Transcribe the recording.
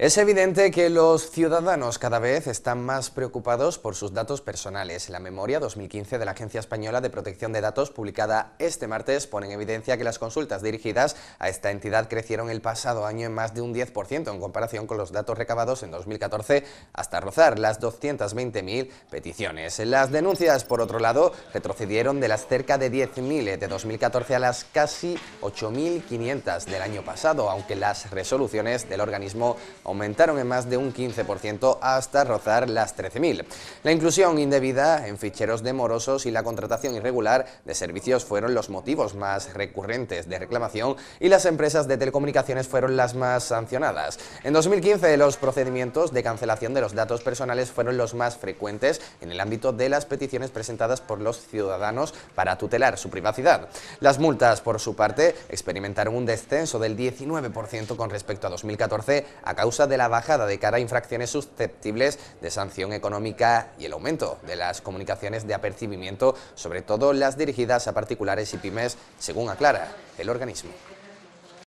Es evidente que los ciudadanos cada vez están más preocupados por sus datos personales. La memoria 2015 de la Agencia Española de Protección de Datos, publicada este martes, pone en evidencia que las consultas dirigidas a esta entidad crecieron el pasado año en más de un 10% en comparación con los datos recabados en 2014, hasta rozar las 220.000 peticiones. Las denuncias, por otro lado, retrocedieron de las cerca de 10.000 de 2014 a las casi 8.500 del año pasado, aunque las resoluciones del organismo aumentaron en más de un 15% hasta rozar las 13.000. La inclusión indebida en ficheros de morosos y la contratación irregular de servicios fueron los motivos más recurrentes de reclamación y las empresas de telecomunicaciones fueron las más sancionadas. En 2015 los procedimientos de cancelación de los datos personales fueron los más frecuentes en el ámbito de las peticiones presentadas por los ciudadanos para tutelar su privacidad. Las multas, por su parte, experimentaron un descenso del 19% con respecto a 2014 a causa de la bajada de cara a infracciones susceptibles de sanción económica y el aumento de las comunicaciones de apercibimiento, sobre todo las dirigidas a particulares y pymes, según aclara el organismo.